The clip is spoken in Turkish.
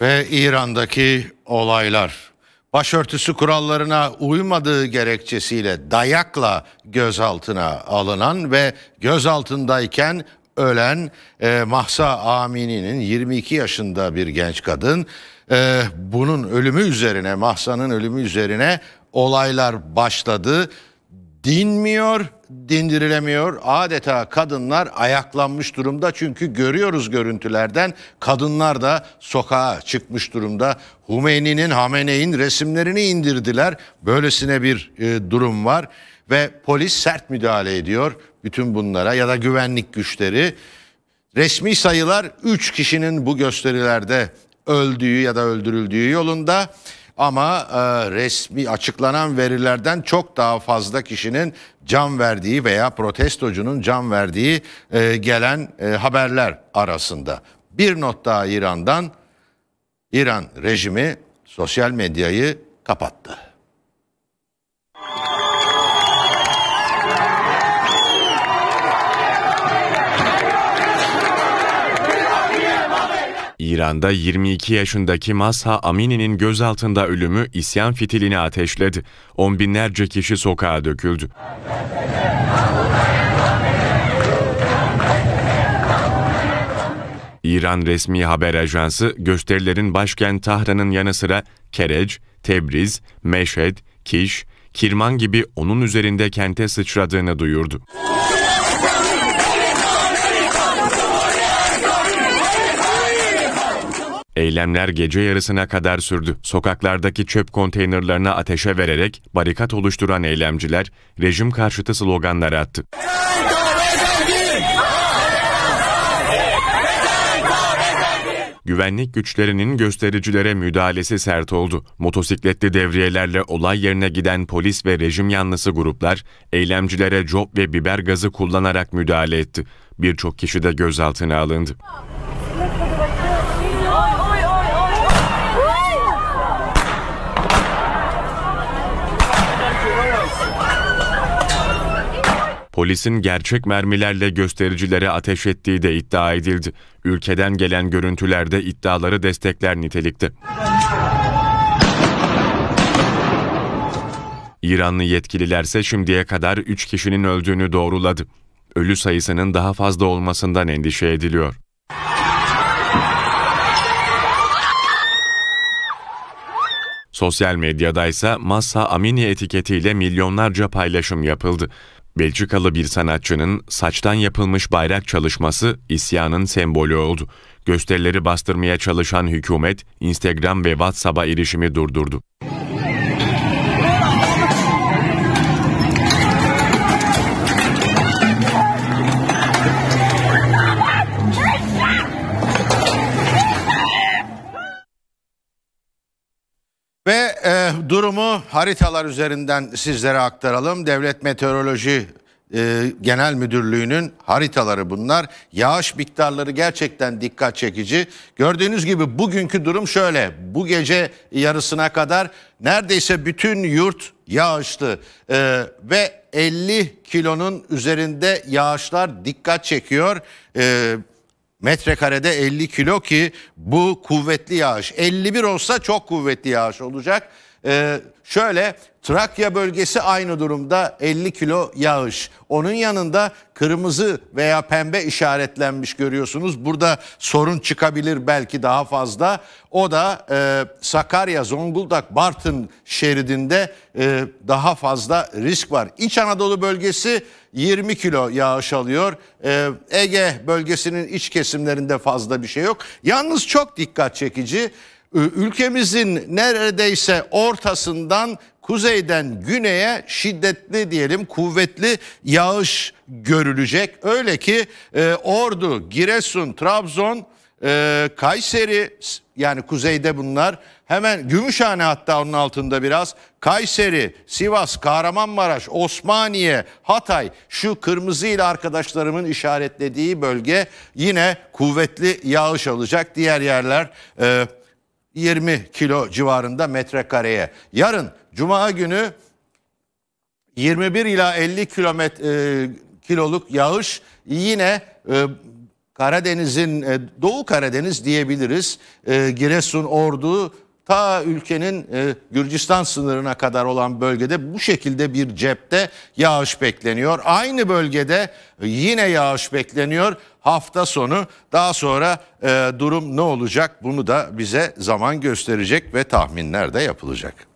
Ve İran'daki olaylar. Başörtüsü kurallarına uymadığı gerekçesiyle dayakla gözaltına alınan ve gözaltındayken ölen e, Mahsa Amini'nin 22 yaşında bir genç kadın. E, bunun ölümü üzerine, Mahsa'nın ölümü üzerine olaylar başladı dinmiyor, dindirilemiyor. Adeta kadınlar ayaklanmış durumda çünkü görüyoruz görüntülerden kadınlar da sokağa çıkmış durumda. Hümeyni'nin, Hamene'in resimlerini indirdiler. Böylesine bir e, durum var ve polis sert müdahale ediyor bütün bunlara ya da güvenlik güçleri. Resmi sayılar 3 kişinin bu gösterilerde öldüğü ya da öldürüldüğü yolunda. Ama e, resmi açıklanan verilerden çok daha fazla kişinin can verdiği veya protestocunun can verdiği e, gelen e, haberler arasında. Bir not daha İran'dan İran rejimi sosyal medyayı kapattı. İran'da 22 yaşındaki Masha Amini'nin gözaltında ölümü isyan fitilini ateşledi. On binlerce kişi sokağa döküldü. İran resmi haber ajansı gösterilerin başkent Tahran'ın yanı sıra Kereç, Tebriz, Meşhed, Kiş, Kirman gibi onun üzerinde kente sıçradığını duyurdu. Eylemler gece yarısına kadar sürdü. Sokaklardaki çöp konteynerlarına ateşe vererek barikat oluşturan eylemciler rejim karşıtı sloganlar attı. Güvenlik güçlerinin göstericilere müdahalesi sert oldu. Motosikletli devriyelerle olay yerine giden polis ve rejim yanlısı gruplar eylemcilere cop ve biber gazı kullanarak müdahale etti. Birçok kişi de gözaltına alındı. polisin gerçek mermilerle göstericilere ateş ettiği de iddia edildi. Ülkeden gelen görüntülerde iddiaları destekler nitelikte. İranlı yetkililerse şimdiye kadar 3 kişinin öldüğünü doğruladı. Ölü sayısının daha fazla olmasından endişe ediliyor. Sosyal medyada ise Massa Amini etiketiyle milyonlarca paylaşım yapıldı. Belçikalı bir sanatçının saçtan yapılmış bayrak çalışması isyanın sembolü oldu. Gösterileri bastırmaya çalışan hükümet Instagram ve WhatsApp'a erişimi durdurdu. Ve e, durumu haritalar üzerinden sizlere aktaralım. Devlet Meteoroloji e, Genel Müdürlüğü'nün haritaları bunlar. Yağış miktarları gerçekten dikkat çekici. Gördüğünüz gibi bugünkü durum şöyle. Bu gece yarısına kadar neredeyse bütün yurt yağışlı e, ve 50 kilonun üzerinde yağışlar dikkat çekiyor. E, metrekarede 50 kilo ki bu kuvvetli yağış. 51 olsa çok kuvvetli yağış olacak. Ee, şöyle Trakya bölgesi aynı durumda 50 kilo yağış. Onun yanında kırmızı veya pembe işaretlenmiş görüyorsunuz. Burada sorun çıkabilir belki daha fazla. O da e, Sakarya, Zonguldak, Bartın şeridinde e, daha fazla risk var. İç Anadolu bölgesi 20 kilo yağış alıyor. E, Ege bölgesinin iç kesimlerinde fazla bir şey yok. Yalnız çok dikkat çekici ülkemizin neredeyse ortasından kuzeyden güneye şiddetli diyelim kuvvetli yağış görülecek. Öyle ki e, Ordu, Giresun, Trabzon, e, Kayseri yani kuzeyde bunlar hemen Gümüşhane hatta onun altında biraz Kayseri, Sivas, Kahramanmaraş, Osmaniye, Hatay şu kırmızı ile arkadaşlarımın işaretlediği bölge yine kuvvetli yağış alacak. Diğer yerler e, 20 kilo civarında metrekareye. Yarın cuma günü 21 ila 50 kilometre kiloluk yağış yine e, Karadeniz'in e, Doğu Karadeniz diyebiliriz. E, Giresun, Ordu, ta ülkenin e, Gürcistan sınırına kadar olan bölgede bu şekilde bir cepte yağış bekleniyor. Aynı bölgede e, yine yağış bekleniyor. Hafta sonu daha sonra e, durum ne olacak bunu da bize zaman gösterecek ve tahminler de yapılacak.